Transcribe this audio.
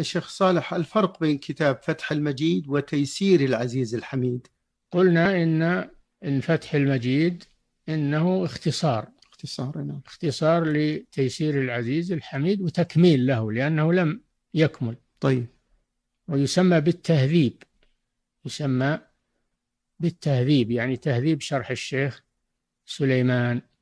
الشيخ صالح الفرق بين كتاب فتح المجيد وتيسير العزيز الحميد قلنا إن إن فتح المجيد إنه اختصار اختصار نعم. اختصار لتيسير العزيز الحميد وتكميل له لأنه لم يكمل طيب ويسمى بالتهذيب يسمى بالتهذيب يعني تهذيب شرح الشيخ سليمان